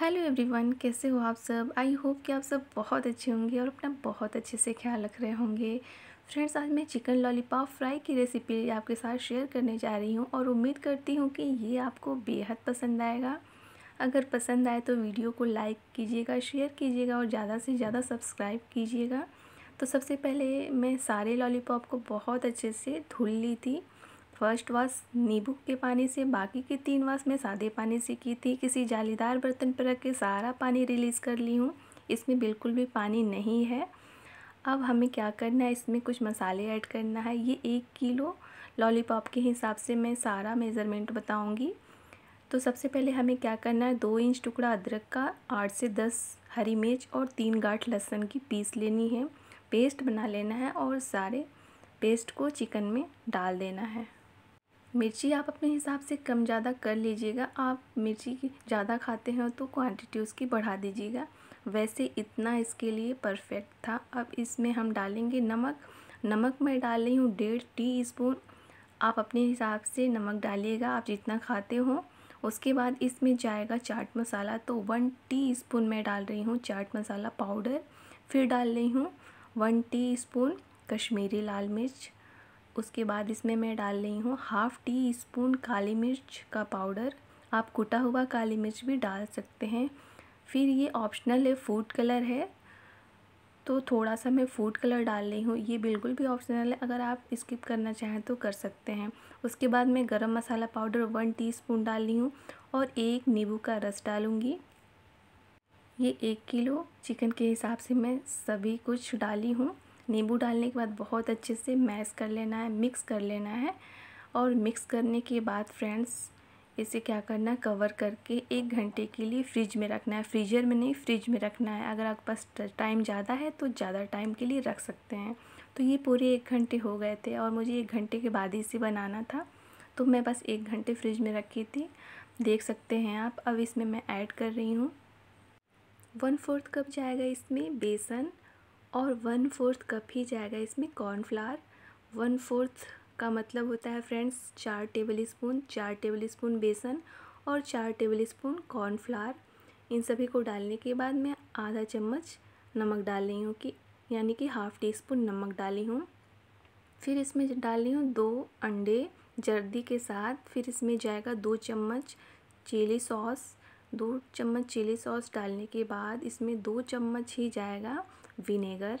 hello everyone कैसे हो आप सब आई होप कि आप सब बहुत अच्छे होंगे और अपना बहुत अच्छे से ख्याल रख रहे होंगे फ्रेंड्स आज मैं चिकन लॉलीपॉप फ्राई की रेसिपी आपके साथ शेयर करने जा रही हूँ और उम्मीद करती हूँ कि ये आपको बेहद पसंद आएगा अगर पसंद आए तो वीडियो को लाइक कीजिएगा शेयर कीजिएगा और ज़्यादा से ज़्यादा सब्सक्राइब कीजिएगा तो सबसे पहले मैं सारे लॉलीपॉप को बहुत अच्छे से धुल ली थी फर्स्ट वॉश नींबू के पानी से बाकी के तीन वॉश मैं सादे पानी से की थी किसी जालीदार बर्तन पर रख के सारा पानी रिलीज़ कर ली हूँ इसमें बिल्कुल भी पानी नहीं है अब हमें क्या करना है इसमें कुछ मसाले ऐड करना है ये एक किलो लॉलीपॉप के हिसाब से मैं सारा मेज़रमेंट बताऊँगी तो सबसे पहले हमें क्या करना है दो इंच टुकड़ा अदरक का आठ से दस हरी मिर्च और तीन गाठ लहसुन की पीस लेनी है पेस्ट बना लेना है और सारे पेस्ट को चिकन में डाल देना है मिर्ची आप अपने हिसाब से कम ज़्यादा कर लीजिएगा आप मिर्ची ज़्यादा खाते हैं तो क्वांटिटी उसकी बढ़ा दीजिएगा वैसे इतना इसके लिए परफेक्ट था अब इसमें हम डालेंगे नमक नमक मैं डाल रही हूँ डेढ़ टी स्पून आप अपने हिसाब से नमक डालिएगा आप जितना खाते हो उसके बाद इसमें जाएगा चाट मसाला तो वन टी स्पून मैं डाल रही हूँ चाट मसाला पाउडर फिर डाल रही हूँ वन टी स्पून कश्मीरी लाल मिर्च उसके बाद इसमें मैं डाल रही हूँ हाफ़ टी स्पून काली मिर्च का पाउडर आप कुटा हुआ काली मिर्च भी डाल सकते हैं फिर ये ऑप्शनल है फूड कलर है तो थोड़ा सा मैं फूड कलर डाल रही हूँ ये बिल्कुल भी ऑप्शनल है अगर आप स्किप करना चाहें तो कर सकते हैं उसके बाद मैं गरम मसाला पाउडर वन टीस्पून डाल रही हूँ और एक नींबू का रस डालूँगी ये एक किलो चिकन के हिसाब से मैं सभी कुछ डाली हूँ नींबू डालने के बाद बहुत अच्छे से मैश कर लेना है मिक्स कर लेना है और मिक्स करने के बाद फ्रेंड्स इसे क्या करना है कवर करके एक घंटे के लिए फ्रिज में रखना है फ्रीजर में नहीं फ्रिज में रखना है अगर आपके पास टाइम ज़्यादा है तो ज़्यादा टाइम के लिए रख सकते हैं तो ये पूरे एक घंटे हो गए थे और मुझे एक घंटे के बाद ही इसे बनाना था तो मैं बस एक घंटे फ्रिज में रखी थी देख सकते हैं आप अब इसमें मैं ऐड कर रही हूँ वन फोर्थ कप जाएगा इसमें बेसन और वन फोर्थ कप ही जाएगा इसमें कॉर्नफ्लावर वन फोर्थ का मतलब होता है फ्रेंड्स चार टेबल स्पून चार टेबल स्पून बेसन और चार टेबल स्पून कॉर्नफ्लावर इन सभी को डालने के बाद मैं आधा चम्मच नमक डाल रही हूँ कि यानी कि हाफ़ टी स्पून नमक डाली हूँ फिर इसमें डाल रही हूँ दो अंडे जर्दी के साथ फिर इसमें जाएगा दो चम्मच चिली सॉस दो चम्मच चिली सॉस डालने के बाद इसमें दो चम्मच ही जाएगा विनेगर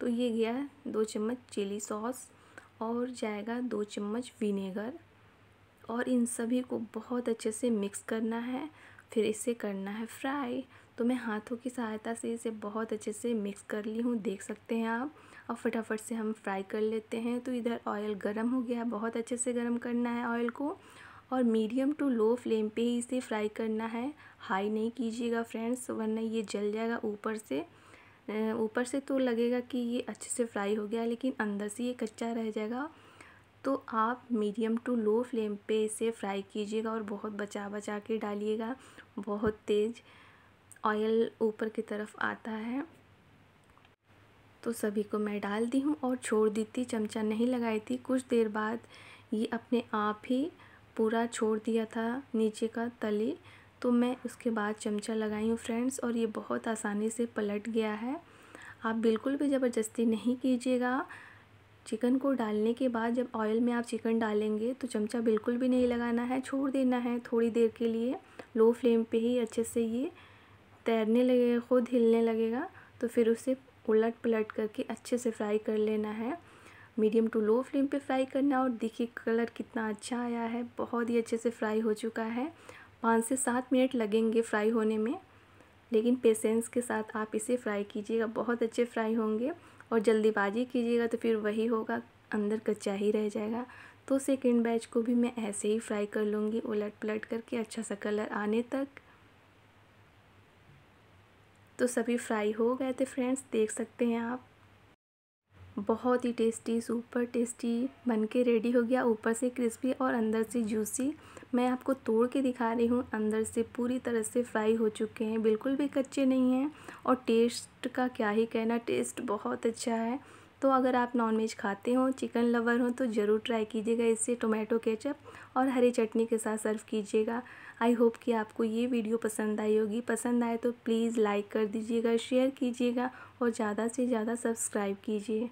तो ये गया दो चम्मच चिली सॉस और जाएगा दो चम्मच विनेगर और इन सभी को बहुत अच्छे से मिक्स करना है फिर इसे करना है फ्राई तो मैं हाथों की सहायता से इसे बहुत अच्छे से मिक्स कर ली हूँ देख सकते हैं आप और फटाफट से हम फ्राई कर लेते हैं तो इधर ऑयल गर्म हो गया है बहुत अच्छे से गर्म करना है ऑयल को और मीडियम टू लो फ्लेम पे ही इसे फ्राई करना है हाई नहीं कीजिएगा फ्रेंड्स वरना ये जल जाएगा ऊपर से ऊपर से तो लगेगा कि ये अच्छे से फ्राई हो गया लेकिन अंदर से ये कच्चा रह जाएगा तो आप मीडियम टू लो फ्लेम पे इसे फ्राई कीजिएगा और बहुत बचा बचा के डालिएगा बहुत तेज़ ऑयल ऊपर की तरफ आता है तो सभी को मैं डाल दी हूँ और छोड़ दी थी चमचा नहीं लगाई थी कुछ देर बाद ये अपने आप ही पूरा छोड़ दिया था नीचे का तले तो मैं उसके बाद चमचा लगाई हूँ फ्रेंड्स और ये बहुत आसानी से पलट गया है आप बिल्कुल भी ज़बरदस्ती नहीं कीजिएगा चिकन को डालने के बाद जब ऑयल में आप चिकन डालेंगे तो चमचा बिल्कुल भी नहीं लगाना है छोड़ देना है थोड़ी देर के लिए लो फ्लेम पे ही अच्छे से ये तैरने लगेगा खुद हिलने लगेगा तो फिर उसे उलट पलट करके अच्छे से फ्राई कर लेना है मीडियम टू लो फ्लेम पे फ्राई करना और देखिए कलर कितना अच्छा आया है बहुत ही अच्छे से फ्राई हो चुका है पाँच से सात मिनट लगेंगे फ्राई होने में लेकिन पेशेंस के साथ आप इसे फ्राई कीजिएगा बहुत अच्छे फ्राई होंगे और जल्दीबाजी कीजिएगा तो फिर वही होगा अंदर कच्चा ही रह जाएगा तो सेकेंड बैच को भी मैं ऐसे ही फ्राई कर लूँगी उलट पलट करके अच्छा सा कलर आने तक तो सभी फ्राई हो गए थे फ्रेंड्स देख सकते हैं आप बहुत ही टेस्टी सुपर टेस्टी बन के रेडी हो गया ऊपर से क्रिस्पी और अंदर से जूसी मैं आपको तोड़ के दिखा रही हूँ अंदर से पूरी तरह से फ्राई हो चुके हैं बिल्कुल भी कच्चे नहीं हैं और टेस्ट का क्या ही कहना टेस्ट बहुत अच्छा है तो अगर आप नॉनवेज खाते हो चिकन लवर हो तो ज़रूर ट्राई कीजिएगा इससे टोमेटो केचप और हरी चटनी के साथ सर्व कीजिएगा आई होप कि आपको ये वीडियो पसंद आई होगी पसंद आए तो प्लीज़ लाइक कर दीजिएगा शेयर कीजिएगा और ज़्यादा से ज़्यादा सब्सक्राइब कीजिए